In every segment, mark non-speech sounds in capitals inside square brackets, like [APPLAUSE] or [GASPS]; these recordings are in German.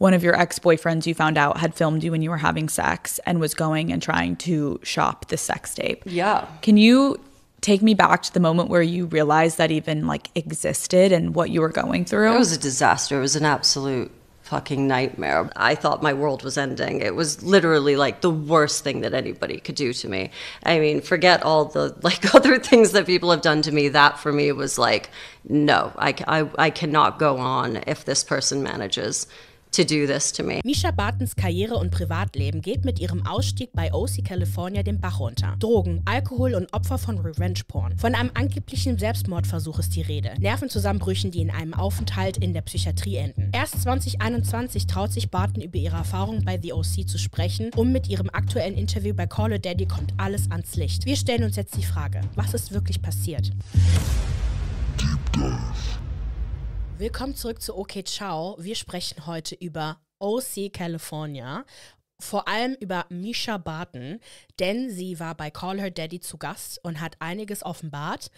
one of your ex boyfriends you found out had filmed you when you were having sex and was going and trying to shop the sex tape. Yeah. Can you take me back to the moment where you realized that even like existed and what you were going through? It was a disaster. It was an absolute fucking nightmare. I thought my world was ending. It was literally like the worst thing that anybody could do to me. I mean, forget all the [LAUGHS] like [LAUGHS] other things that people have done to me. That for me was like, no, I, I, I cannot go on if this person manages to do this to me. Misha Bartons Karriere und Privatleben geht mit ihrem Ausstieg bei OC California den Bach runter. Drogen, Alkohol und Opfer von Revenge-Porn. Von einem angeblichen Selbstmordversuch ist die Rede. Nervenzusammenbrüchen, die in einem Aufenthalt in der Psychiatrie enden. Erst 2021 traut sich Barton über ihre Erfahrungen bei The OC zu sprechen und mit ihrem aktuellen Interview bei Call of Daddy kommt alles ans Licht. Wir stellen uns jetzt die Frage, was ist wirklich passiert? Deep Dive. Willkommen zurück zu OK Ciao. Wir sprechen heute über OC California, vor allem über Misha Barton, denn sie war bei Call Her Daddy zu Gast und hat einiges offenbart.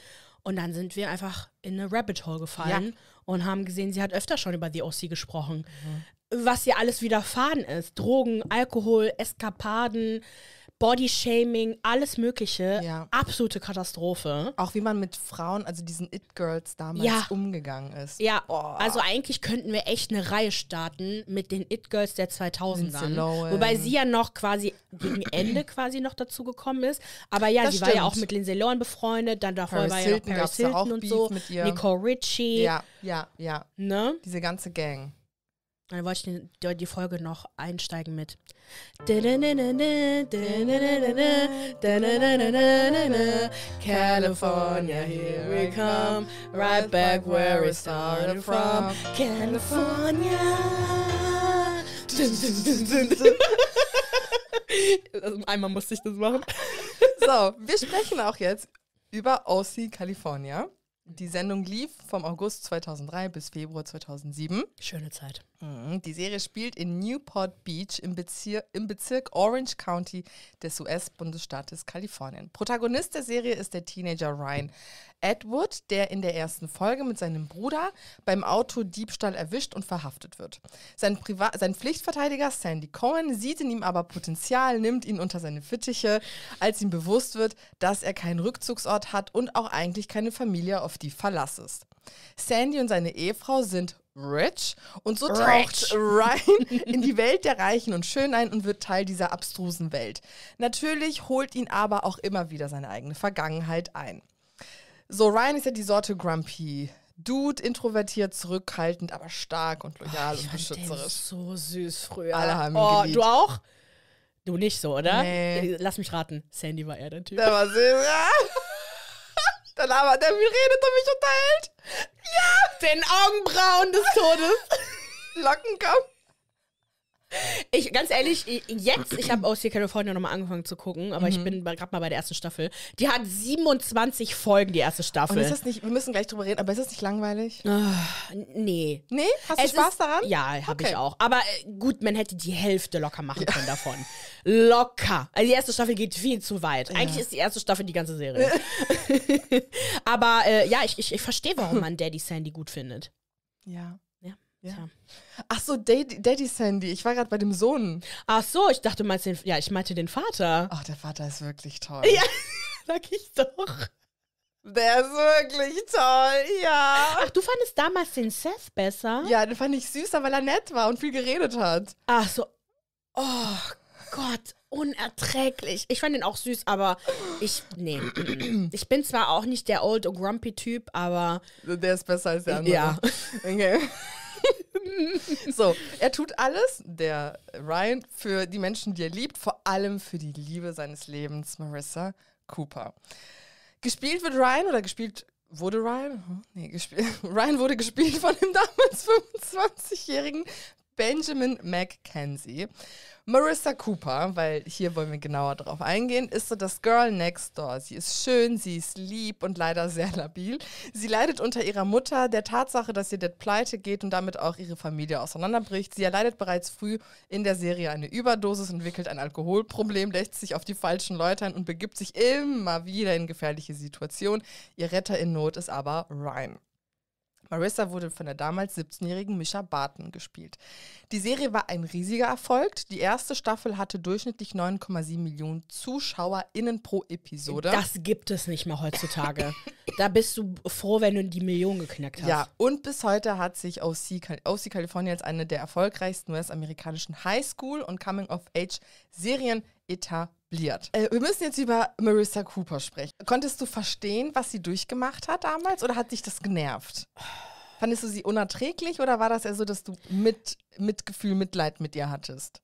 Und dann sind wir einfach in eine Rabbit Hole gefallen ja. und haben gesehen, sie hat öfter schon über die OC gesprochen. Mhm. Was ihr alles widerfahren ist: Drogen, Alkohol, Eskapaden. Bodyshaming, alles Mögliche. Ja. Absolute Katastrophe. Auch wie man mit Frauen, also diesen It-Girls damals ja. umgegangen ist. Ja, oh. also eigentlich könnten wir echt eine Reihe starten mit den It-Girls der 2000er. Wobei sie ja noch quasi gegen Ende [CLEARS THROAT] quasi noch dazu gekommen ist. Aber ja, das sie stimmt. war ja auch mit Lindsay Lohan befreundet. Dann davor Paris war Hilton, ja noch Paris Hilton und Beef so. Nicole Richie. Ja, ja, ja. Ne? Diese ganze Gang dann wollte ich die, die Folge noch einsteigen mit. California, here we come, right back where we started from. California. Also [LAUGHS] einmal musste ich das machen. So, wir sprechen auch jetzt über OC California. Die Sendung lief vom August 2003 bis Februar 2007. Schöne Zeit. Mhm. Die Serie spielt in Newport Beach im Bezirk, im Bezirk Orange County des US-Bundesstaates Kalifornien. Protagonist der Serie ist der Teenager Ryan Edward, der in der ersten Folge mit seinem Bruder beim Autodiebstahl erwischt und verhaftet wird. Sein, Priva sein Pflichtverteidiger Sandy Cohen sieht in ihm aber Potenzial, nimmt ihn unter seine Fittiche, als ihm bewusst wird, dass er keinen Rückzugsort hat und auch eigentlich keine Familie, auf die Verlass ist. Sandy und seine Ehefrau sind rich und so rich. taucht Ryan in die Welt der Reichen und Schönen ein und wird Teil dieser abstrusen Welt. Natürlich holt ihn aber auch immer wieder seine eigene Vergangenheit ein. So, Ryan ist ja die Sorte Grumpy. Dude, introvertiert, zurückhaltend, aber stark und loyal oh, und beschützerisch. so süß früher. Alle haben ihn oh, geliebt. du auch? Du nicht so, oder? Nee. Lass mich raten. Sandy war er der Typ. Der war süß. [LAUGHS] Da labert er, wie redet und mich unterhält? Ja! Den Augenbrauen des Todes. [LAUGHS] Lockenkopf. Ich, ganz ehrlich, jetzt, [CLEARS THROAT] ich habe aus hier California nochmal angefangen zu gucken, aber mhm. ich bin gerade mal bei der ersten Staffel. Die hat 27 Folgen, die erste Staffel. Und ist das nicht, wir müssen gleich drüber reden, aber ist das nicht langweilig? Uh, nee. Nee? Hast du es Spaß ist, daran? Ja, habe okay. ich auch. Aber äh, gut, man hätte die Hälfte locker machen können ja. davon. Locker. Also die erste Staffel geht viel zu weit. Ja. Eigentlich ist die erste Staffel die ganze Serie. [LAUGHS] [LAUGHS] aber äh, ja, ich, ich, ich verstehe, warum man Daddy Sandy gut findet. Ja. Ja. Tja. Ach so, Daddy, Daddy Sandy. Ich war gerade bei dem Sohn. Ach so, ich dachte, du meinst den, ja, ich meinte den Vater. Ach, der Vater ist wirklich toll. Ja, [LAUGHS] sag ich doch. Der ist wirklich toll, ja. Ach, du fandest damals den Seth besser? Ja, den fand ich süßer, weil er nett war und viel geredet hat. Ach so. Oh Gott, unerträglich. Ich fand den auch süß, aber ich, nee. [CLEARS THROAT] Ich bin zwar auch nicht der old grumpy Typ, aber. Der ist besser als der andere. Ja. Okay. [LAUGHS] [LAUGHS] so, er tut alles, der Ryan, für die Menschen, die er liebt, vor allem für die Liebe seines Lebens, Marissa Cooper. Gespielt wird Ryan oder gespielt wurde Ryan? Hm? Nee, gespielt, [LAUGHS] Ryan wurde gespielt von dem damals 25-jährigen Benjamin McKenzie. Marissa Cooper, weil hier wollen wir genauer drauf eingehen, ist so das Girl Next Door. Sie ist schön, sie ist lieb und leider sehr labil. Sie leidet unter ihrer Mutter, der Tatsache, dass ihr Dad pleite geht und damit auch ihre Familie auseinanderbricht. Sie erleidet bereits früh in der Serie eine Überdosis, entwickelt ein Alkoholproblem, lässt sich auf die falschen Leute ein und begibt sich immer wieder in gefährliche Situationen. Ihr Retter in Not ist aber Ryan. Marissa wurde von der damals 17-jährigen Misha Barton gespielt. Die Serie war ein riesiger Erfolg. Die erste Staffel hatte durchschnittlich 9,7 Millionen ZuschauerInnen pro Episode. Das gibt es nicht mehr heutzutage. [LAUGHS] da bist du froh, wenn du die Million geknackt hast. Ja, und bis heute hat sich OC, OC California als eine der erfolgreichsten US-amerikanischen Highschool- und Coming-of-Age-Serien etabliert etabliert. Äh, wir müssen jetzt über Marissa Cooper sprechen. Konntest du verstehen, was sie durchgemacht hat damals oder hat dich das genervt? Fandest du sie unerträglich oder war das eher so, dass du mit Mitgefühl, Mitleid mit ihr hattest?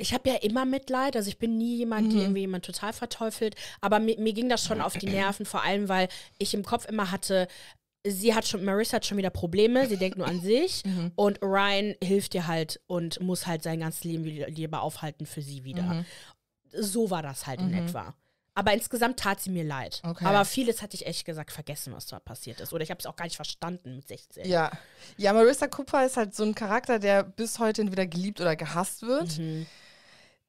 Ich habe ja immer Mitleid, also ich bin nie jemand, mhm. der irgendwie jemand total verteufelt, aber mir, mir ging das schon auf die Nerven, vor allem weil ich im Kopf immer hatte, sie hat schon, Marissa hat schon wieder Probleme, sie denkt nur an [LAUGHS] sich mhm. und Ryan hilft ihr halt und muss halt sein ganzes Leben lieber aufhalten für sie wieder. Mhm so war das halt mhm. in etwa. Aber insgesamt tat sie mir leid. Okay. Aber vieles hatte ich echt gesagt vergessen, was da passiert ist. Oder ich habe es auch gar nicht verstanden mit 16. Ja. Ja, Marissa Cooper ist halt so ein Charakter, der bis heute entweder geliebt oder gehasst wird. Mhm.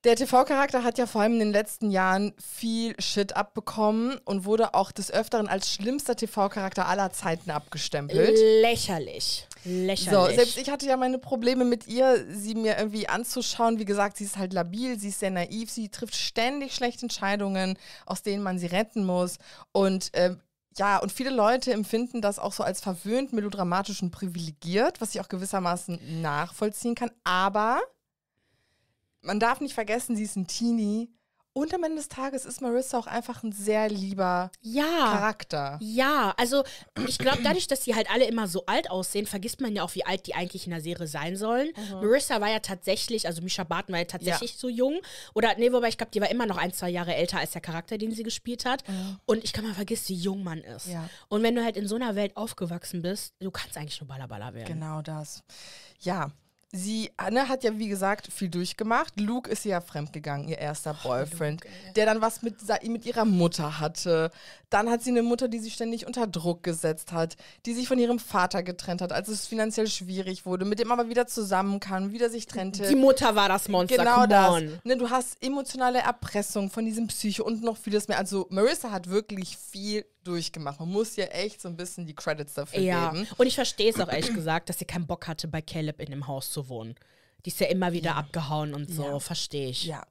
Der TV-Charakter hat ja vor allem in den letzten Jahren viel Shit abbekommen und wurde auch des Öfteren als schlimmster TV-Charakter aller Zeiten abgestempelt. Lächerlich. Lächerlich. So, selbst ich hatte ja meine Probleme mit ihr, sie mir irgendwie anzuschauen. Wie gesagt, sie ist halt labil, sie ist sehr naiv, sie trifft ständig schlechte Entscheidungen, aus denen man sie retten muss. Und äh, ja, und viele Leute empfinden das auch so als verwöhnt, melodramatisch und privilegiert, was ich auch gewissermaßen nachvollziehen kann. Aber man darf nicht vergessen, sie ist ein Teenie. Und am Ende des Tages ist Marissa auch einfach ein sehr lieber ja, Charakter. Ja, also ich glaube, dadurch, dass die halt alle immer so alt aussehen, vergisst man ja auch, wie alt die eigentlich in der Serie sein sollen. Mhm. Marissa war ja tatsächlich, also Misha Barton war ja tatsächlich ja. so jung. Oder, nee, wobei ich glaube, die war immer noch ein, zwei Jahre älter als der Charakter, den sie gespielt hat. Mhm. Und ich kann mal vergessen, wie jung man ist. Ja. Und wenn du halt in so einer Welt aufgewachsen bist, du kannst eigentlich nur Ballaballa werden. Genau das. Ja, sie, Anne hat ja wie gesagt viel durchgemacht. Luke ist ja fremdgegangen, ihr erster Boyfriend, oh, Luke, der dann was mit, mit ihrer Mutter hatte. Dann hat sie eine Mutter, die sich ständig unter Druck gesetzt hat, die sich von ihrem Vater getrennt hat, als es finanziell schwierig wurde, mit dem aber wieder zusammenkam, wieder sich trennte. Die Mutter war das Monster. Genau das. Ne, du hast emotionale Erpressung von diesem Psycho und noch vieles mehr. Also Marissa hat wirklich viel durchgemacht. Man muss ja echt so ein bisschen die Credits dafür ja. geben. Und ich verstehe es auch ehrlich gesagt, dass sie keinen Bock hatte, bei Caleb in dem Haus zu wohnen. Die ist ja immer wieder ja. abgehauen und so, ja. verstehe ich. Ja,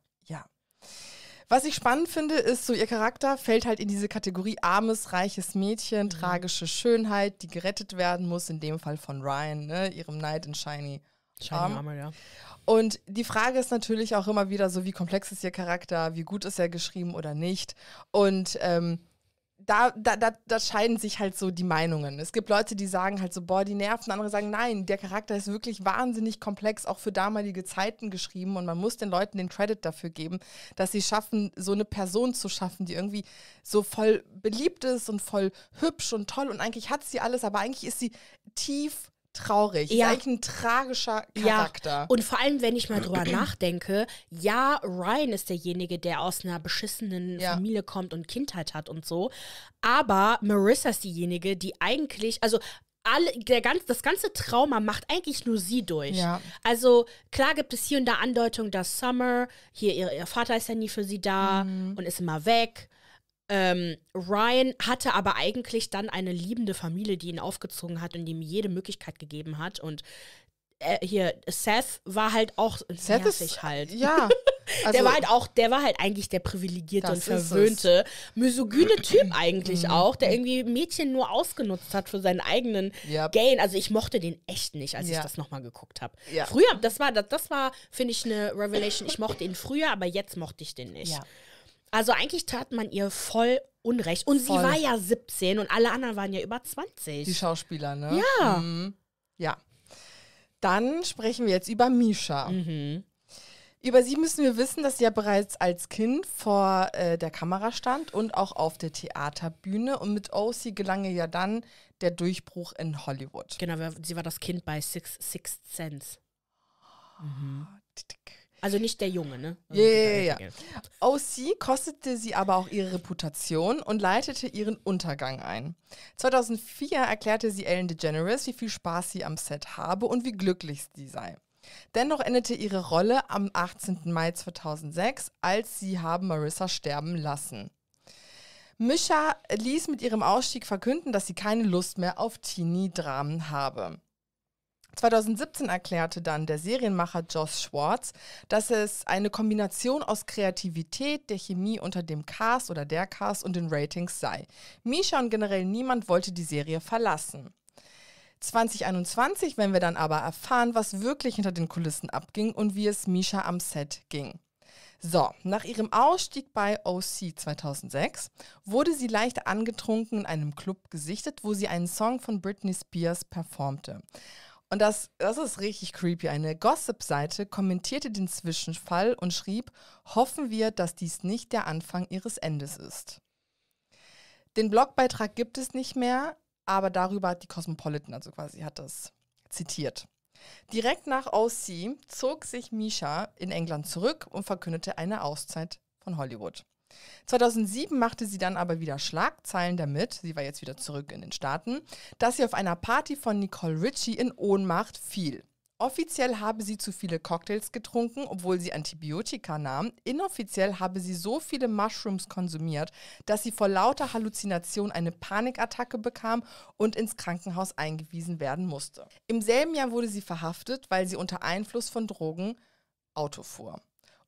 was ich spannend finde, ist so, ihr Charakter fällt halt in diese Kategorie armes, reiches Mädchen, mhm. tragische Schönheit, die gerettet werden muss, in dem Fall von Ryan, ne? ihrem Knight in Shiny. Shiny Arm. ja. Und die Frage ist natürlich auch immer wieder so, wie komplex ist ihr Charakter, wie gut ist er geschrieben oder nicht. Und ähm, da, da, da, da, scheiden sich halt so die Meinungen. Es gibt Leute, die sagen halt so, boah, die nerven, andere sagen, nein, der Charakter ist wirklich wahnsinnig komplex, auch für damalige Zeiten geschrieben und man muss den Leuten den Credit dafür geben, dass sie schaffen, so eine Person zu schaffen, die irgendwie so voll beliebt ist und voll hübsch und toll und eigentlich hat sie alles, aber eigentlich ist sie tief traurig. Ja. Ist eigentlich ein tragischer Charakter. Ja. Und vor allem, wenn ich mal drüber [CLEARS THROAT] nachdenke, ja, Ryan ist derjenige, der aus einer beschissenen ja. Familie kommt und Kindheit hat und so. Aber Marissa ist diejenige, die eigentlich, also alle, der ganz, das ganze Trauma macht eigentlich nur sie durch. Ja. Also klar gibt es hier und da Andeutungen, dass Summer, hier ihr, ihr Vater ist ja nie für sie da mhm. und ist immer weg ähm, Ryan hatte aber eigentlich dann eine liebende Familie, die ihn aufgezogen hat und ihm jede Möglichkeit gegeben hat. Und äh, hier, Seth war halt auch Seth ist, halt. Ja. [LAUGHS] Also, der war halt auch, der war halt eigentlich der privilegierte und verwöhnte, misogyne Typ [CLEARS THROAT] eigentlich mhm. auch, der mhm. irgendwie Mädchen nur ausgenutzt hat für seinen eigenen yep. Gain. Also ich mochte den echt nicht, als ja. ich das nochmal geguckt habe. Ja. Früher, das war, das, das war, finde ich, eine Revelation. Ich mochte ihn früher, aber jetzt mochte ich den nicht. Ja. Also eigentlich tat man ihr voll Unrecht. Und voll. sie war ja 17 und alle anderen waren ja über 20. Die Schauspieler, ne? Ja. Mhm. Ja. Dann sprechen wir jetzt über Misha. Mhm. Über sie müssen wir wissen, dass sie ja bereits als Kind vor äh, der Kamera stand und auch auf der Theaterbühne. Und mit OC gelang ihr ja dann der Durchbruch in Hollywood. Genau, sie war das Kind bei Six, Sixth Sense. Mhm. Also nicht der Junge, ne? Ja, ja, ja. OC kostete sie aber auch ihre Reputation und leitete ihren Untergang ein. 2004 erklärte sie Ellen DeGeneres, wie viel Spaß sie am Set habe und wie glücklich sie sei. Dennoch endete ihre Rolle am 18. Mai 2006, als sie haben Marissa sterben lassen. Mischa ließ mit ihrem Ausstieg verkünden, dass sie keine Lust mehr auf Teenie-Dramen habe. 2017 erklärte dann der Serienmacher Joss Schwartz, dass es eine Kombination aus Kreativität, der Chemie unter dem Cast oder der Cast und den Ratings sei. Misha und generell niemand wollte die Serie verlassen. 2021, wenn wir dann aber erfahren, was wirklich hinter den Kulissen abging und wie es Misha am Set ging. So, nach ihrem Ausstieg bei OC 2006 wurde sie leicht angetrunken in einem Club gesichtet, wo sie einen Song von Britney Spears performte. Und das, das ist richtig creepy. Eine Gossip-Seite kommentierte den Zwischenfall und schrieb, hoffen wir, dass dies nicht der Anfang ihres Endes ist. Den Blogbeitrag gibt es nicht mehr, aber darüber hat die Cosmopolitan, also quasi hat das zitiert. Direkt nach OC zog sich Misha in England zurück und verkündete eine Auszeit von Hollywood. 2007 machte sie dann aber wieder Schlagzeilen damit, sie war jetzt wieder zurück in den Staaten, dass sie auf einer Party von Nicole Ritchie in Ohnmacht fiel. Offiziell habe sie zu viele Cocktails getrunken, obwohl sie Antibiotika nahm. Inoffiziell habe sie so viele Mushrooms konsumiert, dass sie vor lauter Halluzination eine Panikattacke bekam und ins Krankenhaus eingewiesen werden musste. Im selben Jahr wurde sie verhaftet, weil sie unter Einfluss von Drogen Auto fuhr.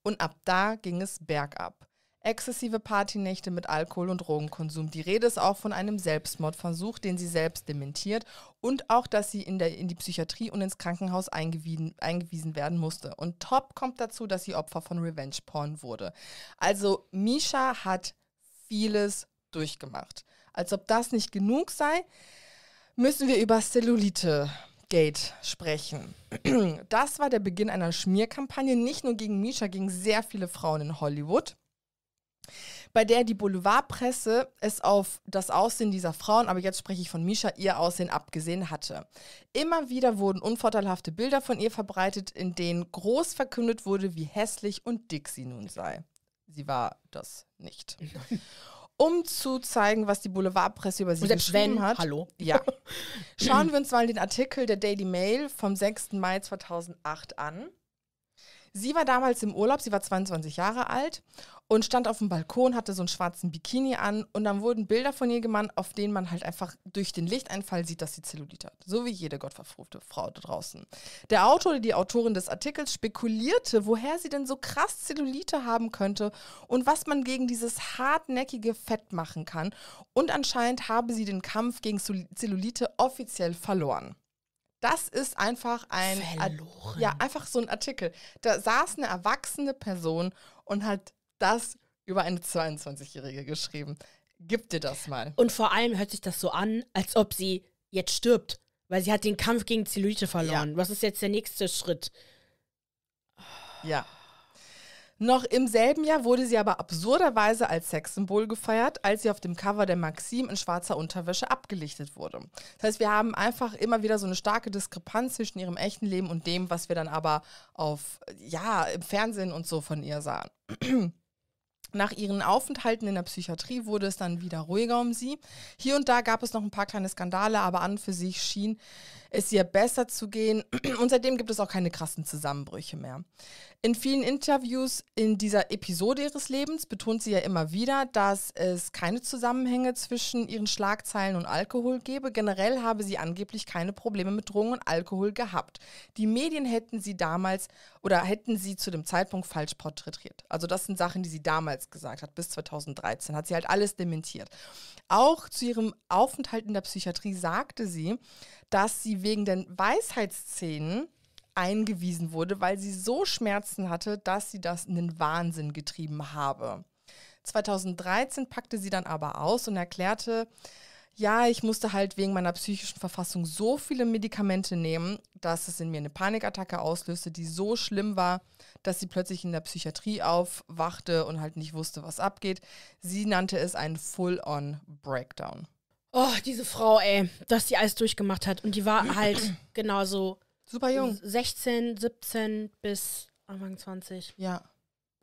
Und ab da ging es bergab. Exzessive Partynächte mit Alkohol und Drogenkonsum. Die Rede ist auch von einem Selbstmordversuch, den sie selbst dementiert und auch, dass sie in, der, in die Psychiatrie und ins Krankenhaus eingewiesen, eingewiesen werden musste. Und top kommt dazu, dass sie Opfer von Revenge-Porn wurde. Also Misha hat vieles durchgemacht. Als ob das nicht genug sei, müssen wir über Cellulite Gate sprechen. Das war der Beginn einer Schmierkampagne, nicht nur gegen Misha, gegen sehr viele Frauen in Hollywood bei der die Boulevardpresse es auf das Aussehen dieser Frauen, aber jetzt spreche ich von Misha, ihr Aussehen abgesehen hatte. Immer wieder wurden unvorteilhafte Bilder von ihr verbreitet, in denen groß verkündet wurde, wie hässlich und dick sie nun sei. Sie war das nicht. Um zu zeigen, was die Boulevardpresse über sie geschrieben Sven, hat. Hallo. Ja. Schauen wir uns mal den Artikel der Daily Mail vom 6. Mai 2008 an. Sie war damals im Urlaub, sie war 22 Jahre alt und stand auf dem Balkon, hatte so einen schwarzen Bikini an und dann wurden Bilder von ihr gemacht, auf denen man halt einfach durch den Lichteinfall sieht, dass sie Zellulite hat. So wie jede gottverfruchte Frau da draußen. Der Autor oder die Autorin des Artikels spekulierte, woher sie denn so krass Zellulite haben könnte und was man gegen dieses hartnäckige Fett machen kann. Und anscheinend habe sie den Kampf gegen Zellulite offiziell verloren. Das ist einfach ein Verloren. ja einfach so ein Artikel. Da saß eine erwachsene Person und hat das über eine 22-Jährige geschrieben. Gib dir das mal. Und vor allem hört sich das so an, als ob sie jetzt stirbt, weil sie hat den Kampf gegen Zellulite verloren. Ja. Was ist jetzt der nächste Schritt? Ja. Noch im selben Jahr wurde sie aber absurderweise als Sexsymbol gefeiert, als sie auf dem Cover der Maxim in schwarzer Unterwäsche abgelichtet wurde. Das heißt, wir haben einfach immer wieder so eine starke Diskrepanz zwischen ihrem echten Leben und dem, was wir dann aber auf, ja, im Fernsehen und so von ihr sahen. Nach ihren Aufenthalten in der Psychiatrie wurde es dann wieder ruhiger um sie. Hier und da gab es noch ein paar kleine Skandale, aber an und für sich schien es ihr besser zu gehen. [CLEARS THROAT] Und seitdem gibt es auch keine krassen Zusammenbrüche mehr. In vielen Interviews in dieser Episode ihres Lebens betont sie ja immer wieder, dass es keine Zusammenhänge zwischen ihren Schlagzeilen und Alkohol gebe. Generell habe sie angeblich keine Probleme mit Drogen und Alkohol gehabt. Die Medien hätten sie damals oder hätten sie zu dem Zeitpunkt falsch porträtiert. Also das sind Sachen, die sie damals jetzt gesagt hat, bis 2013, hat sie halt alles dementiert. Auch zu ihrem Aufenthalt in der Psychiatrie sagte sie, dass sie wegen den Weisheitszähnen eingewiesen wurde, weil sie so Schmerzen hatte, dass sie das in den Wahnsinn getrieben habe. 2013 packte sie dann aber aus und erklärte, ja, ich musste halt wegen meiner psychischen Verfassung so viele Medikamente nehmen, dass es in mir eine Panikattacke auslöste, die so schlimm war, dass sie plötzlich in der Psychiatrie aufwachte und halt nicht wusste, was abgeht. Sie nannte es einen Full-on-Breakdown. Oh, diese Frau, ey, dass die alles durchgemacht hat. Und die war halt [CLEARS THROAT] genauso. Super jung. 16, 17 bis Anfang 20. Ja.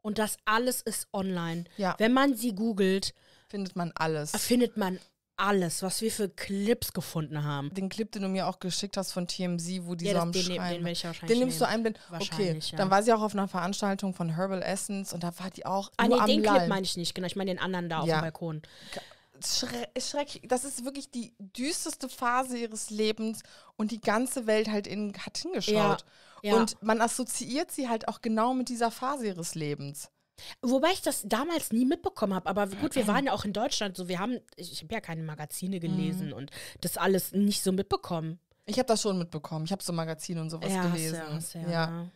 Und das alles ist online. Ja. Wenn man sie googelt, findet man alles. Äh, findet man alles, was wir für Clips gefunden haben. Den Clip, den du mir auch geschickt hast von TMZ, wo die ja, so am den, Schreien. Den, den, den nimmst du einblenden. Okay, ja. dann war sie auch auf einer Veranstaltung von Herbal Essence und da war die auch ah, nur nee, am den Lallen. Clip meine ich nicht, genau. Ich meine den anderen da ja. auf dem Balkon. Schre schrecklich. Das ist wirklich die düsterste Phase ihres Lebens und die ganze Welt halt in, hat hingeschaut. Ja, ja. Und man assoziiert sie halt auch genau mit dieser Phase ihres Lebens. Wobei ich das damals nie mitbekommen habe, aber gut, wir waren ja auch in Deutschland so, wir haben, ich habe ja keine Magazine mhm. gelesen mhm. und das alles nicht so mitbekommen. Ich habe das schon mitbekommen, ich habe so Magazine und sowas ja, gelesen. Hast du, hast du, ja. ja. Ne.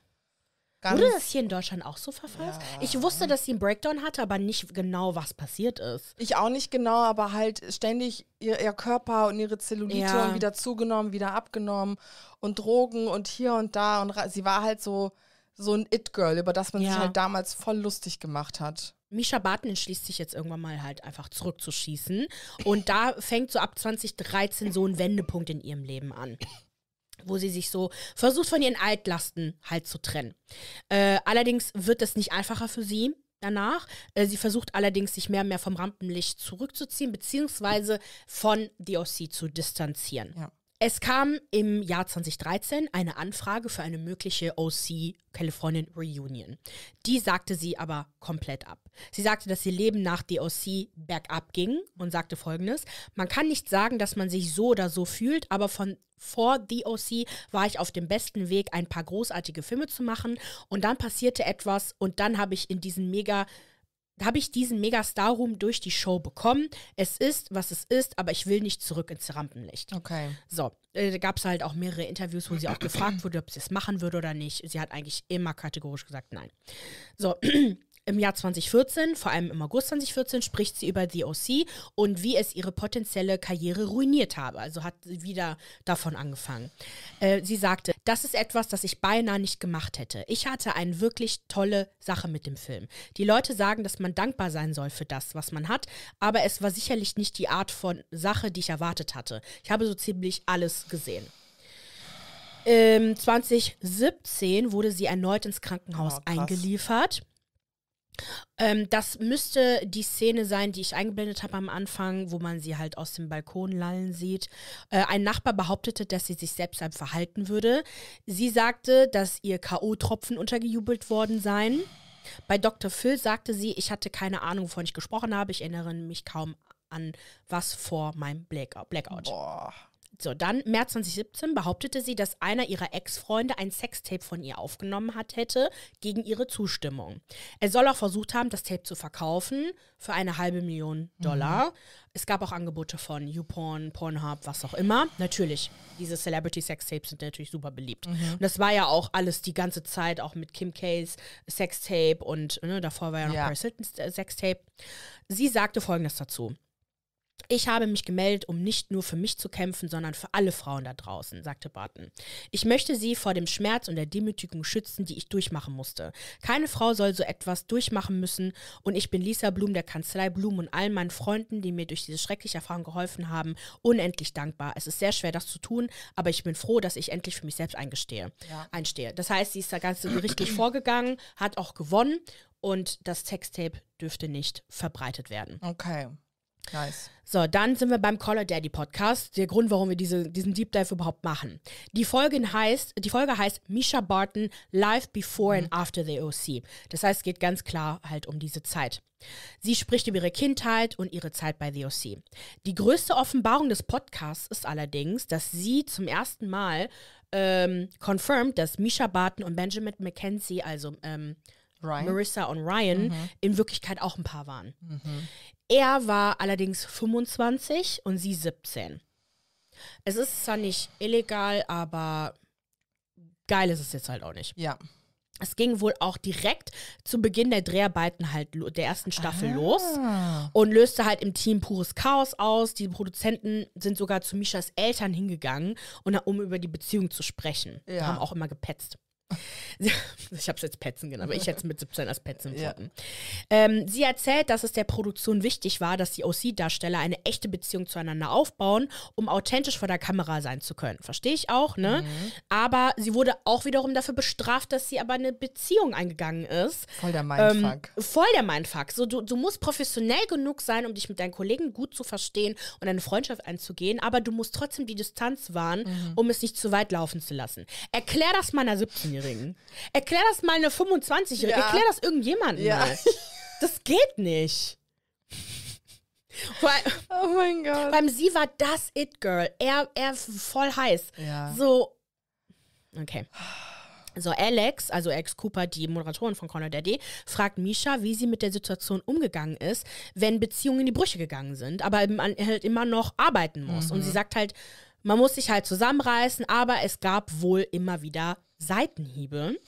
Ganz Wurde das hier in Deutschland auch so verfasst? Ja. Ich wusste, dass sie einen Breakdown hatte, aber nicht genau, was passiert ist. Ich auch nicht genau, aber halt ständig ihr, ihr Körper und ihre Zellulite ja. wieder zugenommen, wieder abgenommen und Drogen und hier und da. Und sie war halt so so ein It-Girl, über das man ja. sich halt damals voll lustig gemacht hat. Misha Barton entschließt sich jetzt irgendwann mal halt einfach zurückzuschießen. Und da fängt so ab 2013 so ein Wendepunkt in ihrem Leben an wo sie sich so versucht, von ihren Altlasten halt zu trennen. Äh, allerdings wird das nicht einfacher für sie danach. Äh, sie versucht allerdings, sich mehr und mehr vom Rampenlicht zurückzuziehen, beziehungsweise von DOC zu distanzieren. Ja. Es kam im Jahr 2013 eine Anfrage für eine mögliche OC Californian Reunion. Die sagte sie aber komplett ab. Sie sagte, dass ihr Leben nach DOC bergab ging und sagte folgendes: Man kann nicht sagen, dass man sich so oder so fühlt, aber von vor DOC war ich auf dem besten Weg, ein paar großartige Filme zu machen und dann passierte etwas und dann habe ich in diesen mega habe ich diesen megastar star ruhm durch die Show bekommen. Es ist, was es ist, aber ich will nicht zurück ins Rampenlicht. Okay. So, äh, da gab es halt auch mehrere Interviews, wo sie auch gefragt wurde, ob sie es machen würde oder nicht. Sie hat eigentlich immer kategorisch gesagt, nein. So, [CLEARS THROAT] Im Jahr 2014, vor allem im August 2014, spricht sie über The OC und wie es ihre potenzielle Karriere ruiniert habe. Also hat sie wieder davon angefangen. Äh, sie sagte, das ist etwas, das ich beinahe nicht gemacht hätte. Ich hatte eine wirklich tolle Sache mit dem Film. Die Leute sagen, dass man dankbar sein soll für das, was man hat, aber es war sicherlich nicht die Art von Sache, die ich erwartet hatte. Ich habe so ziemlich alles gesehen. Ähm, 2017 wurde sie erneut ins Krankenhaus oh, eingeliefert. Ähm, das müsste die Szene sein, die ich eingeblendet habe am Anfang, wo man sie halt aus dem Balkon lallen sieht. Äh, ein Nachbar behauptete, dass sie sich selbst verhalten würde. Sie sagte, dass ihr K.O.-Tropfen untergejubelt worden seien. Bei Dr. Phil sagte sie, ich hatte keine Ahnung, wovon ich gesprochen habe. Ich erinnere mich kaum an was vor meinem Blackout. Boah. So, dann, März 2017, behauptete sie, dass einer ihrer Ex-Freunde ein Sextape von ihr aufgenommen hat hätte, gegen ihre Zustimmung. Er soll auch versucht haben, das Tape zu verkaufen für eine halbe Million Dollar. Mhm. Es gab auch Angebote von YouPorn, Pornhub, was auch immer. Natürlich, diese Celebrity-Sextapes sind natürlich super beliebt. Mhm. Und das war ja auch alles die ganze Zeit, auch mit Kim Kays Sextape und ne, davor war ja noch ja. Paris Hilton's äh, Sextape. Sie sagte folgendes dazu. Ich habe mich gemeldet, um nicht nur für mich zu kämpfen, sondern für alle Frauen da draußen, sagte Barton. Ich möchte sie vor dem Schmerz und der Demütigung schützen, die ich durchmachen musste. Keine Frau soll so etwas durchmachen müssen und ich bin Lisa Blum der Kanzlei Blum und allen meinen Freunden, die mir durch diese schreckliche Erfahrung geholfen haben, unendlich dankbar. Es ist sehr schwer, das zu tun, aber ich bin froh, dass ich endlich für mich selbst eingestehe, ja. einstehe. Das heißt, sie ist da ganz gerichtlich vorgegangen, hat auch gewonnen und das Sextape dürfte nicht verbreitet werden. Okay. Nice. So, dann sind wir beim Caller Daddy Podcast. Der Grund, warum wir diese, diesen Deep Dive überhaupt machen. Die Folge heißt, die Folge heißt Misha Barton Live Before mhm. and After the OC. Das heißt, es geht ganz klar halt um diese Zeit. Sie spricht über ihre Kindheit und ihre Zeit bei The OC. Die größte Offenbarung des Podcasts ist allerdings, dass sie zum ersten Mal ähm, confirmed, dass Misha Barton und Benjamin McKenzie, also ähm, Marissa und Ryan mhm. in Wirklichkeit auch ein Paar waren. Mhm. Er war allerdings 25 und sie 17. Es ist zwar nicht illegal, aber geil ist es jetzt halt auch nicht. Ja. Es ging wohl auch direkt zu Beginn der Dreharbeiten halt der ersten Staffel ah. los und löste halt im Team pures Chaos aus. Die Produzenten sind sogar zu Mishas Eltern hingegangen, um über die Beziehung zu sprechen. Ja. Haben auch immer gepetzt. [LAUGHS] Ich habe es jetzt Petzen genannt, aber ich hätte es mit 17 als Petzen empfunden. Ja. Ähm, sie erzählt, dass es der Produktion wichtig war, dass die OC-Darsteller eine echte Beziehung zueinander aufbauen, um authentisch vor der Kamera sein zu können. Verstehe ich auch, ne? Mhm. Aber sie wurde auch wiederum dafür bestraft, dass sie aber eine Beziehung eingegangen ist. Voll der ähm, Mindfuck. Ähm, voll der Mindfuck. So, du, du musst professionell genug sein, um dich mit deinen Kollegen gut zu verstehen und eine Freundschaft einzugehen, aber du musst trotzdem die Distanz wahren, mhm. um es nicht zu weit laufen zu lassen. Erklär das meiner 17-Jährigen. Minderjährigen. Erklär das mal eine 25-Jährige. Ja. Erklär das irgendjemandem ja. Das geht nicht. oh mein Gott. Beim sie war das It-Girl. Er, er voll heiß. Ja. So. Okay. So, Alex, also Alex Cooper, die Moderatorin von Connor Daddy, fragt Misha, wie sie mit der Situation umgegangen ist, wenn Beziehungen in die Brüche gegangen sind, aber man halt immer noch arbeiten muss. Mhm. Und sie mhm. sagt halt, man muss sich halt zusammenreißen, aber es gab wohl immer wieder Seitenhiebe.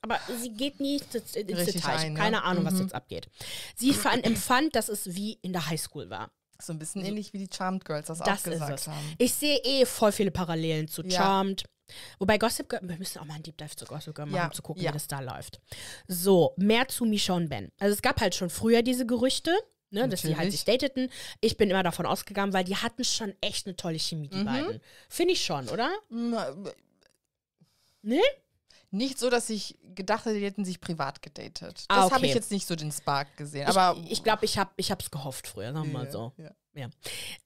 Aber sie geht nicht ins, ins Detail. Ein, ne? keine Ahnung, mhm. was jetzt abgeht. Sie empfand, dass es wie in der Highschool war. So ein bisschen ähnlich wie die Charmed Girls das, das auch gesagt haben. Ich sehe eh voll viele Parallelen zu Charmed. Ja. Wobei Gossip Girl, wir müssen auch mal einen Deep Dive zu Gossip Girl machen, ja. um zu gucken, ja. wie das da läuft. So, mehr zu Michonne und Ben. Also es gab halt schon früher diese Gerüchte, ne, dass sie halt sich dateten. Ich bin immer davon ausgegangen, weil die hatten schon echt eine tolle Chemie, die mhm. beiden. Finde ich schon, oder? Na, Nee? Nicht so, dass ich gedacht hätte, die hätten sich privat gedatet. Ah, das ah, okay. habe ich jetzt nicht so den Spark gesehen. Ich, aber ich glaube, ich, glaub, ich habe es gehofft früher, sagen wir mal so. Ja. ja.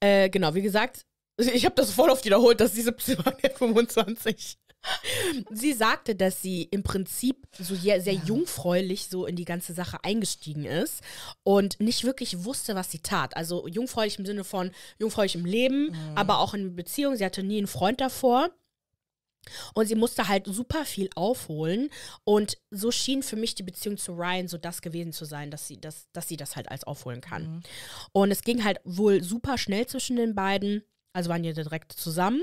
Äh, genau, wie gesagt, [LAUGHS] ich habe das voll oft wiederholt, dass diese Psilania [LAUGHS] 25. sie sagte, dass sie im Prinzip so sehr, jungfräulich so in die ganze Sache eingestiegen ist und nicht wirklich wusste, was sie tat. Also jungfräulich im Sinne von jungfräulich im Leben, mhm. aber auch in Beziehung. Sie hatte nie einen Freund davor. Und sie musste halt super viel aufholen. Und so schien für mich die Beziehung zu Ryan so das gewesen zu sein, dass sie das, dass sie das halt als aufholen kann. Mhm. Und es ging halt wohl super schnell zwischen den beiden. Also waren die direkt zusammen.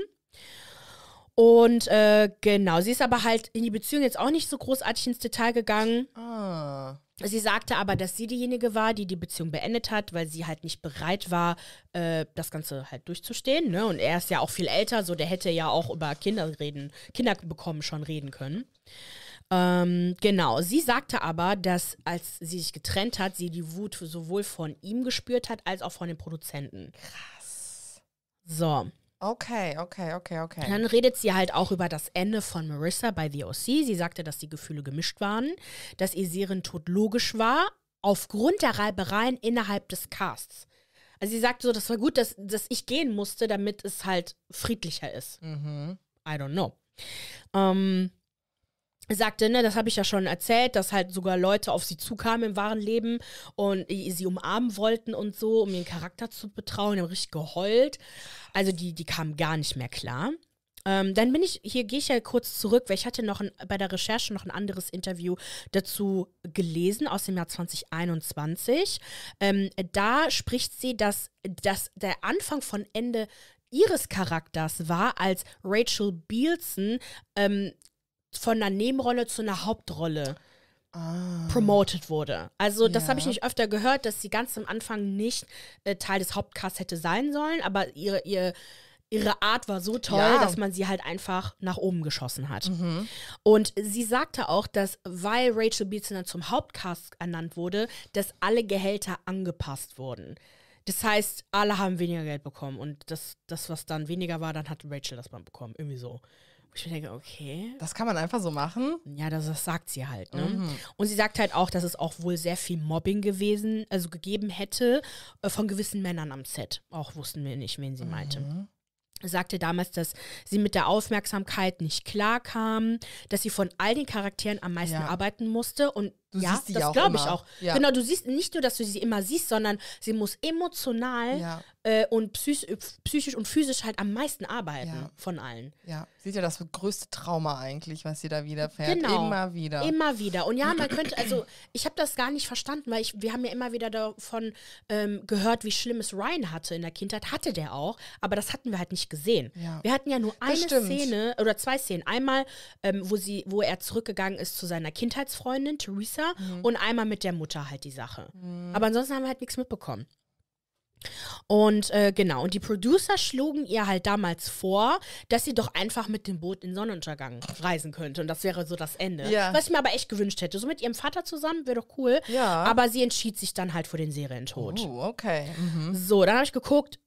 Und äh, genau, sie ist aber halt in die Beziehung jetzt auch nicht so großartig ins Detail gegangen. Ah. Sie sagte aber, dass sie diejenige war, die die Beziehung beendet hat, weil sie halt nicht bereit war, äh, das Ganze halt durchzustehen. Ne? Und er ist ja auch viel älter, so der hätte ja auch über Kinder reden, Kinder bekommen schon reden können. Ähm, genau, sie sagte aber, dass als sie sich getrennt hat, sie die Wut sowohl von ihm gespürt hat, als auch von den Produzenten. Krass. So, Okay, okay, okay, okay. Und dann redet sie halt auch über das Ende von Marissa bei The OC. Sie sagte, dass die Gefühle gemischt waren, dass ihr Serientod logisch war, aufgrund der Reibereien innerhalb des Casts. Also sie sagte so, das war gut, dass, dass ich gehen musste, damit es halt friedlicher ist. Mhm. I don't know. Ähm, sagte, ne, das habe ich ja schon erzählt, dass halt sogar Leute auf sie zukamen im wahren Leben und sie umarmen wollten und so, um ihren Charakter zu betrauen, die haben richtig geheult. Also die, die kamen gar nicht mehr klar. Ähm, dann bin ich, hier gehe ich ja kurz zurück, weil ich hatte noch ein, bei der Recherche noch ein anderes Interview dazu gelesen aus dem Jahr 2021. Ähm, da spricht sie, dass, dass der Anfang von Ende ihres Charakters war, als Rachel Bielsen ähm, von einer Nebenrolle zu einer Hauptrolle ah. promoted wurde. Also das habe ich nicht öfter gehört, dass sie ganz am Anfang nicht äh, Teil des Hauptcasts hätte sein sollen, aber ihre, ihre, ihre Art war so toll, ja. dass man sie halt einfach nach oben geschossen hat. Mhm. Und sie sagte auch, dass weil Rachel Beatson dann zum Hauptcast ernannt wurde, dass alle Gehälter angepasst wurden. Das heißt, alle haben weniger Geld bekommen und das, das was dann weniger war, dann hat Rachel das mal bekommen. Irgendwie so. Ich denke, okay. Das kann man einfach so machen. Ja, das, das sagt sie halt. Ne? Mhm. Und sie sagt halt auch, dass es auch wohl sehr viel Mobbing gewesen, also gegeben hätte äh, von gewissen Männern am Set. Auch wussten wir nicht, wen sie mhm. meinte sagte damals, dass sie mit der Aufmerksamkeit nicht klar kam, dass sie von all den Charakteren am meisten ja. arbeiten musste und Du ja, siehst die das glaube ich auch. Ja. Genau, du siehst nicht nur, dass du sie immer siehst, sondern sie muss emotional ja. äh, und psych psychisch und physisch halt am meisten arbeiten ja. von allen. Ja, sie ist ja das größte Trauma eigentlich, was sie da widerfährt? Genau. Immer wieder. Immer wieder. Und ja, man [CLEARS THROAT] könnte, also ich habe das gar nicht verstanden, weil ich, wir haben ja immer wieder davon ähm, gehört, wie schlimm es Ryan hatte in der Kindheit. Hatte der auch, aber das hatten wir halt nicht gesehen. Wir hatten ja nur eine Szene oder zwei Szenen. Einmal, ähm, wo, sie, wo er zurückgegangen ist zu seiner Kindheitsfreundin, Theresa Geschwister mhm. und einmal mit der Mutter halt die Sache. Mhm. Aber ansonsten haben wir halt nichts mitbekommen. Und äh, genau, und die Producer schlugen ihr halt damals vor, dass sie doch einfach mit dem Boot in Sonnenuntergang reisen könnte. Und das wäre so das Ende. Ja. Was ich mir aber echt gewünscht hätte. So mit ihrem Vater zusammen wäre doch cool. Ja. Aber sie entschied sich dann halt für den Serientod. Oh, okay. Mhm. So, dann habe ich geguckt,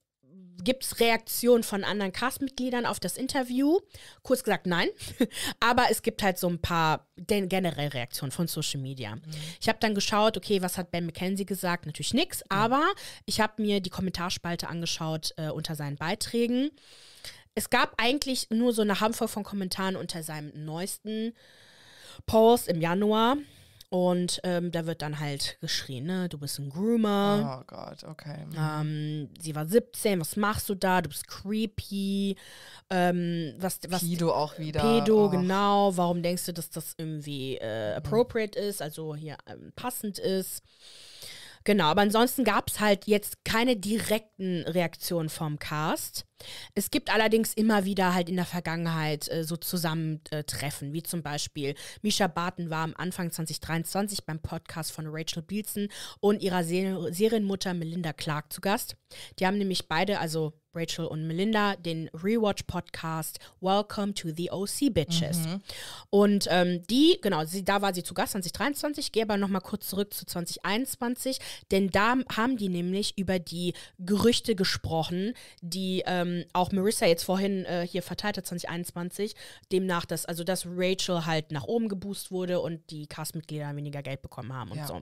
gibt es Reaktionen von anderen Castmitgliedern auf das Interview? Kurz gesagt, nein. [LAUGHS] Aber es gibt halt so ein paar generell Reaktionen von Social Media. Mhm. Ich habe dann geschaut, okay, was hat Ben McKenzie gesagt? Natürlich nichts, mhm. aber ich habe mir die Kommentarspalte angeschaut äh, unter seinen Beiträgen. Es gab eigentlich nur so eine Handvoll von Kommentaren unter seinem neuesten Post im Januar. Und ähm, da wird dann halt geschrien, ne? Du bist ein Groomer. Oh Gott, okay. Mhm. Ähm, sie war 17, was machst du da? Du bist creepy. Ähm, was, was, Pedo auch wieder. Pedo, Och. genau. Warum denkst du, dass das irgendwie äh, appropriate mhm. ist, also hier ähm, passend ist? Genau, aber ansonsten gab es halt jetzt keine direkten Reaktionen vom Cast. Es gibt allerdings immer wieder halt in der Vergangenheit äh, so Zusammentreffen, wie zum Beispiel Misha Barton war am Anfang 2023 beim Podcast von Rachel Bilson und ihrer Serienmutter Melinda Clark zu Gast. Die haben nämlich beide, also Rachel und Melinda den Rewatch-Podcast Welcome to the OC Bitches. Mhm. Und ähm, die, genau, sie, da war sie zu Gast 2023. gehe aber nochmal kurz zurück zu 2021, denn da haben die nämlich über die Gerüchte gesprochen, die ähm, auch Marissa jetzt vorhin äh, hier verteilt hat, 2021. Demnach, dass, also dass Rachel halt nach oben geboost wurde und die Castmitglieder weniger Geld bekommen haben und ja. so.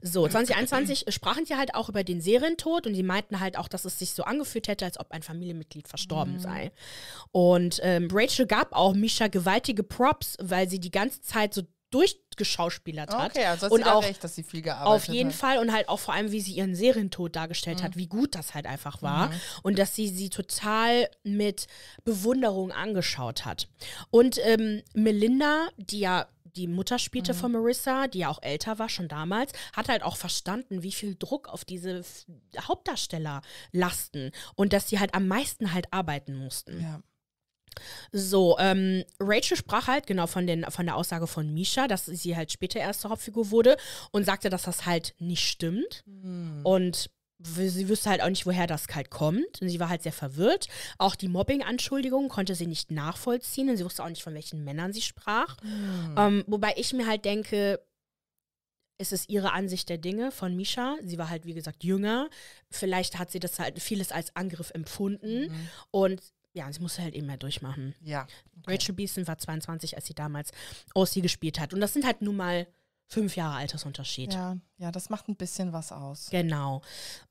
So, 2021 sprachen sie halt auch über den Serientod und die meinten halt auch, dass es sich so angefühlt hätte, als ob ein Familienmitglied verstorben mhm. sei. Und ähm, Rachel gab auch Misha gewaltige Props, weil sie die ganze Zeit so durchgeschauspielert hat. Okay, also und auch recht, dass sie viel gearbeitet hat. Auf jeden hat. Fall und halt auch vor allem, wie sie ihren Serientod dargestellt mhm. hat, wie gut das halt einfach war mhm. und dass sie sie total mit Bewunderung angeschaut hat. Und ähm, Melinda, die ja die Mutter spielte mhm. von Marissa, die ja auch älter war schon damals, hat halt auch verstanden, wie viel Druck auf diese Hauptdarsteller lasten und dass sie halt am meisten halt arbeiten mussten. Ja. So, ähm, Rachel sprach halt genau von, den, von der Aussage von Misha, dass sie halt später erste Hauptfigur wurde und sagte, dass das halt nicht stimmt. Mhm. Und sie wüsste halt auch nicht, woher das halt kommt. Und sie war halt sehr verwirrt. Auch die Mobbing-Anschuldigungen konnte sie nicht nachvollziehen und sie wusste auch nicht, von welchen Männern sie sprach. Mhm. Ähm, wobei ich mir halt denke, es ist ihre Ansicht der Dinge von Misha. Sie war halt, wie gesagt, jünger. Vielleicht hat sie das halt vieles als Angriff empfunden. Mhm. Und ja, sie musste halt eben mehr durchmachen. Ja. Okay. Rachel Beeson war 22, als sie damals OC gespielt hat. Und das sind halt nun mal fünf Jahre Altersunterschied. Ja, ja, das macht ein bisschen was aus. Genau.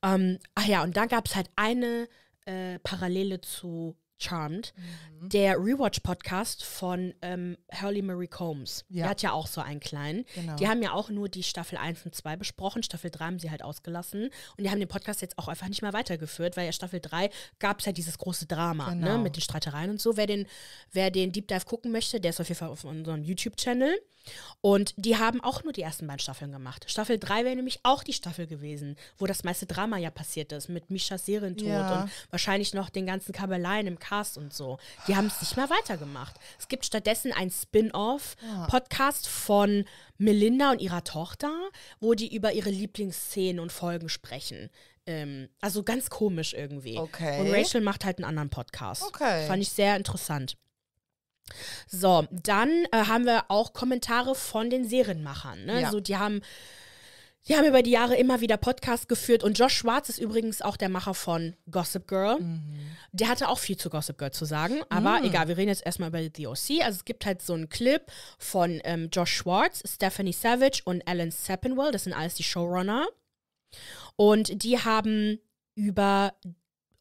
Ähm, ach ja, und da gab es halt eine äh, Parallele zu Charmed, mhm. der Rewatch-Podcast von ähm, Hurley Marie Combs. Ja. Der hat ja auch so einen kleinen. Genau. Die haben ja auch nur die Staffel 1 und 2 besprochen. Staffel 3 haben sie halt ausgelassen. Und die haben den Podcast jetzt auch einfach nicht mehr weitergeführt, weil ja Staffel 3 gab es ja dieses große Drama ne, genau. ne, mit den Streitereien und so. Wer den, wer den Deep Dive gucken möchte, der ist auf jeden Fall auf unserem YouTube-Channel. Und die haben auch nur die ersten beiden Staffeln gemacht. Staffel 3 wäre nämlich auch die Staffel gewesen, wo das meiste Drama ja passiert ist, mit Misha Serientod ja. und wahrscheinlich noch den ganzen Kabeleien im Cast und so. Die haben es nicht mehr weitergemacht. Es gibt stattdessen einen Spin-off-Podcast ja. von Melinda und ihrer Tochter, wo die über ihre Lieblingsszenen und Folgen sprechen. Ähm, also ganz komisch irgendwie. Okay. Und Rachel macht halt einen anderen Podcast. Okay. Fand ich sehr interessant. So, dann äh, haben wir auch Kommentare von den Serienmachern. Ne? Ja. Also die haben, die haben über die Jahre immer wieder Podcasts geführt und Josh Schwarz ist übrigens auch der Macher von Gossip Girl. Mhm. Der hatte auch viel zu Gossip Girl zu sagen, aber mhm. egal, wir reden jetzt erstmal über die OC. Also es gibt halt so einen Clip von ähm, Josh Schwartz, Stephanie Savage und Alan Sepinwall, das sind alles die Showrunner. Und die haben über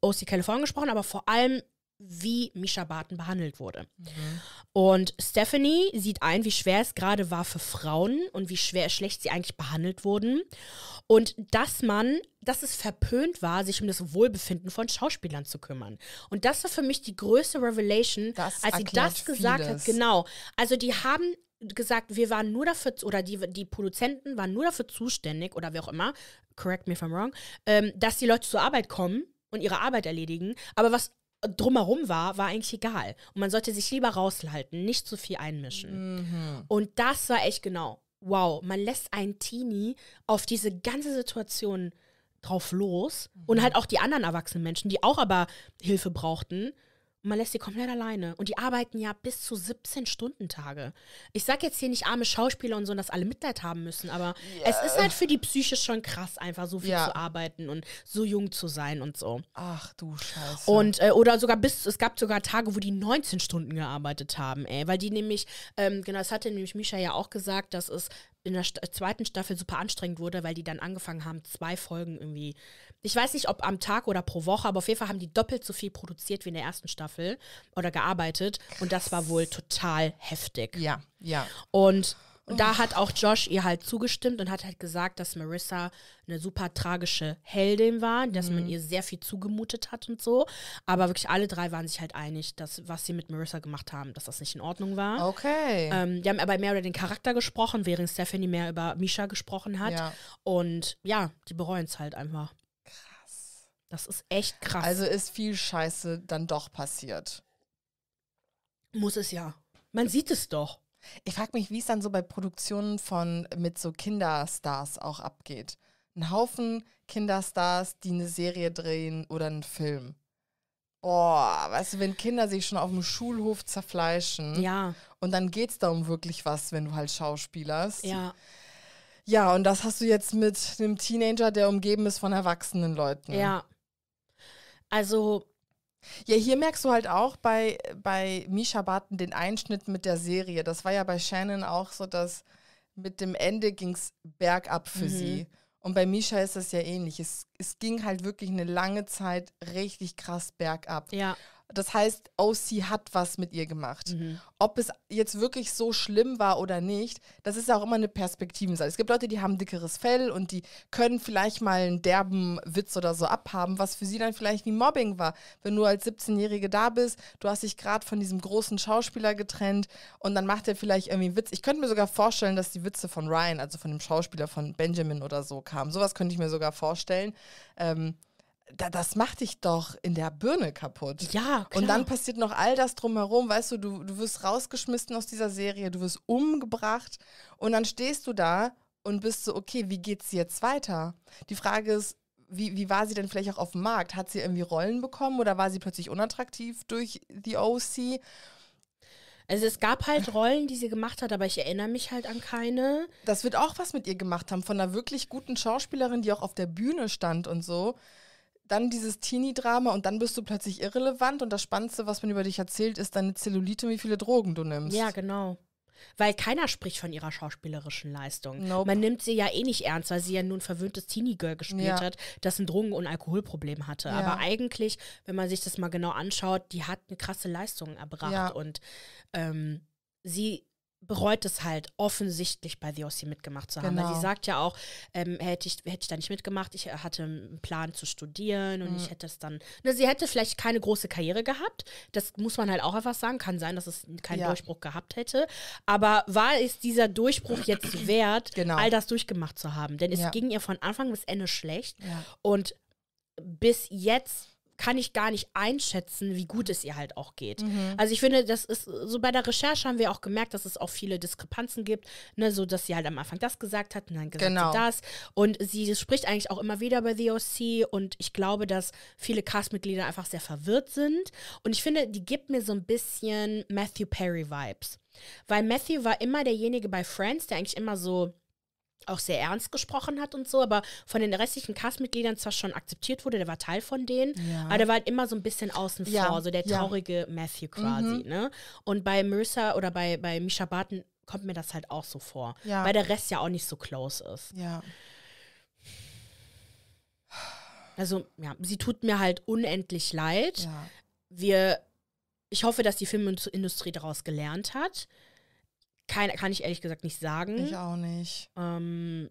OC California gesprochen, aber vor allem wie Misha Barton behandelt wurde. Mhm. Und Stephanie sieht ein, wie schwer es gerade war für Frauen und wie schwer schlecht sie eigentlich behandelt wurden. Und dass man, dass es verpönt war, sich um das Wohlbefinden von Schauspielern zu kümmern. Und das war für mich die größte Revelation, das als sie das gesagt vieles. hat. Genau. Also die haben gesagt, wir waren nur dafür, oder die, die Produzenten waren nur dafür zuständig, oder wer auch immer, correct me if I'm wrong, ähm, dass die Leute zur Arbeit kommen und ihre Arbeit erledigen. Aber was drumherum war, war eigentlich egal. Und man sollte sich lieber raushalten, nicht zu viel einmischen. Mhm. Und das war echt genau. Wow, man lässt einen Teenie auf diese ganze Situation drauf los mhm. und halt auch die anderen erwachsenen Menschen, die auch aber Hilfe brauchten, man lässt sie komplett alleine. Und die arbeiten ja bis zu 17-Stunden-Tage. Ich sag jetzt hier nicht arme Schauspieler und so, dass alle Mitleid haben müssen, aber yeah. es ist halt für die Psyche schon krass, einfach so viel ja. zu arbeiten und so jung zu sein und so. Ach du Scheiße. Und, äh, oder sogar bis, es gab sogar Tage, wo die 19 Stunden gearbeitet haben, ey. Weil die nämlich, ähm, genau, das hatte nämlich Misha ja auch gesagt, dass es in der St äh, zweiten Staffel super anstrengend wurde, weil die dann angefangen haben, zwei Folgen irgendwie. Ich weiß nicht, ob am Tag oder pro Woche, aber auf jeden Fall haben die doppelt so viel produziert wie in der ersten Staffel oder gearbeitet. Krass. Und das war wohl total heftig. Ja, ja. Und und da oh. hat auch Josh ihr halt zugestimmt und hat halt gesagt, dass Marissa eine super tragische Heldin war, dass mhm. man ihr sehr viel zugemutet hat und so. Aber wirklich alle drei waren sich halt einig, dass was sie mit Marissa gemacht haben, dass das nicht in Ordnung war. Okay. Ähm, die haben aber mehr über den Charakter gesprochen, während Stephanie mehr über Misha gesprochen hat. Ja. Und ja, die bereuen es halt einfach. Krass. Das ist echt krass. Also ist viel Scheiße dann doch passiert. Muss es ja. Man sieht es doch. Ich frage mich, wie es dann so bei Produktionen von mit so Kinderstars auch abgeht. Ein Haufen Kinderstars, die eine Serie drehen oder einen Film. Boah, weißt du, wenn Kinder sich schon auf dem Schulhof zerfleischen. Ja. Und dann geht es da um wirklich was, wenn du halt schauspielerst. Ja. Ja, und das hast du jetzt mit einem Teenager, der umgeben ist von erwachsenen Leuten. Ja. Also, ja, hier merkst du halt auch bei, bei Misha Barton den Einschnitt mit der Serie. Das war ja bei Shannon auch so, dass mit dem Ende ging es bergab für mhm. sie. Und bei Misha ist das ja ähnlich. Es, es ging halt wirklich eine lange Zeit richtig krass bergab. Ja. Das heißt, OC hat was mit ihr gemacht. Mhm. Ob es jetzt wirklich so schlimm war oder nicht, das ist auch immer eine Perspektivensache. Es gibt Leute, die haben dickeres Fell und die können vielleicht mal einen derben Witz oder so abhaben, was für sie dann vielleicht wie Mobbing war. Wenn du als 17-Jährige da bist, du hast dich gerade von diesem großen Schauspieler getrennt und dann macht er vielleicht irgendwie einen Witz. Ich könnte mir sogar vorstellen, dass die Witze von Ryan, also von dem Schauspieler von Benjamin oder so kamen. Sowas könnte ich mir sogar vorstellen. Ähm, da, das macht dich doch in der Birne kaputt. Ja. Klar. Und dann passiert noch all das drumherum, weißt du, du, du wirst rausgeschmissen aus dieser Serie, du wirst umgebracht und dann stehst du da und bist so, okay, wie geht's jetzt weiter? Die Frage ist, wie, wie war sie denn vielleicht auch auf dem Markt? Hat sie irgendwie Rollen bekommen oder war sie plötzlich unattraktiv durch die OC? Also es gab halt Rollen, die sie gemacht hat, aber ich erinnere mich halt an keine. Das wird auch was mit ihr gemacht haben, von einer wirklich guten Schauspielerin, die auch auf der Bühne stand und so dann dieses Teenie-Drama und dann bist du plötzlich irrelevant und das Spannendste, was man über dich erzählt, ist deine Zellulite und wie viele Drogen du nimmst. Ja, genau. Weil keiner spricht von ihrer schauspielerischen Leistung. Nope. Man nimmt sie ja eh nicht ernst, weil sie ja nun verwöhntes Teenie-Girl gespielt ja. hat, das ein Drogen- und Alkoholproblem hatte. Ja. Aber eigentlich, wenn man sich das mal genau anschaut, die hat eine krasse Leistung erbracht. Ja. Und ähm, sie bereut es halt offensichtlich bei The OC mitgemacht zu haben. Genau. Weil sie genau. sagt ja auch, ähm, hätte, ich, hätte ich da nicht mitgemacht, ich hatte einen Plan zu studieren und mhm. ich hätte es dann. Ne, sie hätte vielleicht keine große Karriere gehabt. Das muss man halt auch einfach sagen. Kann sein, dass es keinen ja. Durchbruch gehabt hätte. Aber war es dieser Durchbruch jetzt [CLEARS THROAT] wert, genau. all das durchgemacht zu haben? Denn es ja. ging ihr von Anfang bis Ende schlecht. Ja. Und bis jetzt kann ich gar nicht einschätzen, wie gut es ihr halt auch geht. Mhm. Also ich finde, das ist so bei der Recherche haben wir auch gemerkt, dass es auch viele Diskrepanzen gibt, ne, so dass sie halt am Anfang das gesagt hat und dann gesagt genau. das und sie spricht eigentlich auch immer wieder bei The OC und ich glaube, dass viele Castmitglieder einfach sehr verwirrt sind und ich finde, die gibt mir so ein bisschen Matthew Perry Vibes, weil Matthew war immer derjenige bei Friends, der eigentlich immer so auch sehr ernst gesprochen hat und so, aber von den restlichen Castmitgliedern zwar schon akzeptiert wurde, der war Teil von denen, ja. aber der war halt immer so ein bisschen außen ja. vor, so der traurige ja. Matthew mhm. quasi, mhm. ne? Und bei Mercer oder bei, bei Misha Barton kommt mir das halt auch so vor, weil der Rest ja auch nicht so close ist. Ja. Also, ja, sie tut mir halt unendlich leid. Wir, ich hoffe, dass die Filmindustrie daraus gelernt hat. Keine, kann ich ehrlich gesagt nicht sagen. Ich auch nicht. Ähm,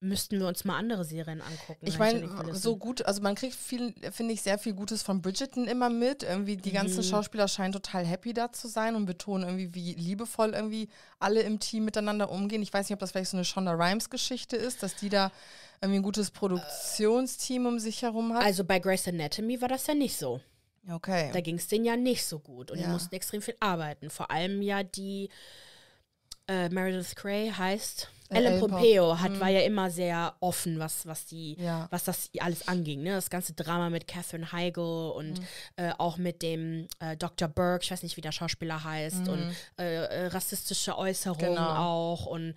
müssten wir uns mal andere Serien angucken. Ich meine, so gut, also man kriegt viel, finde ich, sehr viel Gutes von Bridgerton immer mit. Irgendwie die ganzen mhm. Schauspieler scheinen total happy da zu sein und betonen irgendwie, wie liebevoll irgendwie alle im Team miteinander umgehen. Ich weiß nicht, ob das vielleicht so eine Shonda Rhimes-Geschichte ist, dass die da irgendwie ein gutes Produktionsteam um sich herum hat. Also bei Grace Anatomy war das ja nicht so. Okay. Da ging es denen ja nicht so gut und ja. die mussten extrem viel arbeiten. Vor allem ja die äh, Meredith Cray heißt. Äh, Ellen Pompeo hat, mhm. war ja immer sehr offen, was, was, die, ja. was das alles anging. Ne? Das ganze Drama mit Catherine Heigl und mhm. äh, auch mit dem äh, Dr. Burke, ich weiß nicht, wie der Schauspieler heißt, mhm. und äh, äh rassistische Äußerungen genau. auch. Und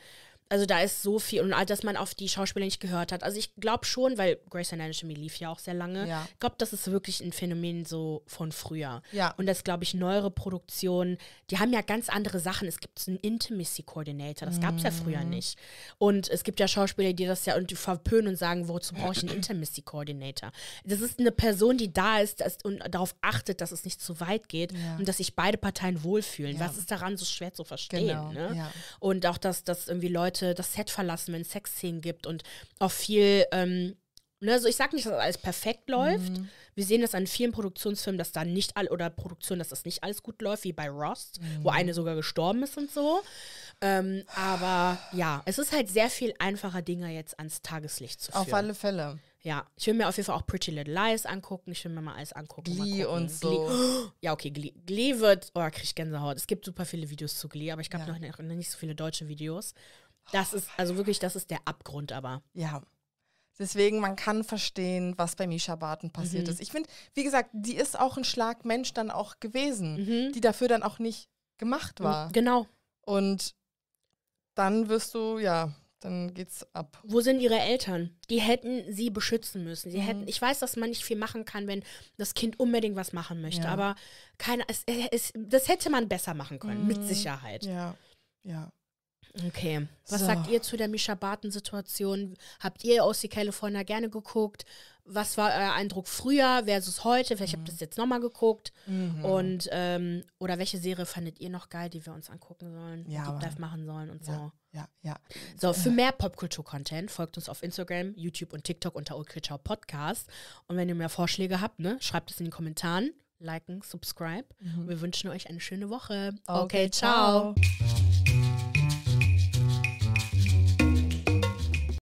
also da ist so viel und dass man auf die Schauspieler nicht gehört hat. Also ich glaube schon, weil Grace Anatomy lief ja auch sehr lange. Ja. Ich glaube, das ist wirklich ein Phänomen so von früher. Ja. Und das glaube ich neuere Produktionen, die haben ja ganz andere Sachen. Es gibt einen Intimacy Coordinator, das gab es ja früher mhm. nicht. Und es gibt ja Schauspieler, die das ja und die verpönen und sagen, wozu brauche ich einen Intimacy Coordinator? Das ist eine Person, die da ist, das, und darauf achtet, dass es nicht zu weit geht ja. und dass sich beide Parteien wohlfühlen. Was ist daran so schwer zu verstehen? Genau. Ne? Und auch dass, dass irgendwie Leute Leute das Set verlassen, wenn es Sexszenen gibt und auch viel, ähm, ne, also ich sage nicht, dass alles perfekt läuft. Mhm. Wir sehen das an vielen Produktionsfilmen, dass da nicht all oder Produktionen, dass das nicht alles gut läuft, wie bei Rust, mhm. wo eine sogar gestorben ist und so. Ähm, aber ja, es ist halt sehr viel einfacher, Dinge jetzt ans Tageslicht zu führen. Auf alle Fälle. Ja, ich will mir auf jeden Fall auch Pretty Little Lies angucken. Ich will mir mal alles angucken. Glee und so. Glee. [GASPS] Ja, okay, Glee, Glee wird, oh, krieg ich Gänsehaut. Es gibt super viele Videos zu Glee, aber ich glaube ja. noch, noch, nicht so viele deutsche Videos. Das ist, also wirklich, das ist der Abgrund aber. Ja. Deswegen, man kann verstehen, was bei Misha Barton passiert mhm. ist. Ich finde, wie gesagt, die ist auch ein Schlagmensch dann auch gewesen, mhm. die dafür dann auch nicht gemacht war. Genau. Und dann wirst du, ja, dann geht's ab. Wo sind ihre Eltern? Die hätten sie beschützen müssen. Sie mhm. hätten, ich weiß, dass man nicht viel machen kann, wenn das Kind unbedingt was machen möchte, ja. aber keine, es, es, das hätte man besser machen können, mhm. mit Sicherheit. Ja, ja. Okay. Was so. sagt ihr zu der Misha Barton-Situation? Habt ihr OC California gerne geguckt? Was war euer Eindruck früher versus heute? Vielleicht mhm. habt ihr es mhm. jetzt nochmal geguckt. Mhm. Und ähm, oder welche Serie fandet ihr noch geil, die wir uns angucken sollen, ja, Deep Dive machen sollen und ja, so. Ja, ja. So, für äh. mehr Popkultur-Content folgt uns auf Instagram, YouTube und TikTok unter Okay Podcast. Und wenn ihr mehr Vorschläge habt, ne, schreibt es in die Kommentaren. Liken, subscribe. Mhm. Wir wünschen euch eine schöne Woche. Okay, okay ciao. ciao.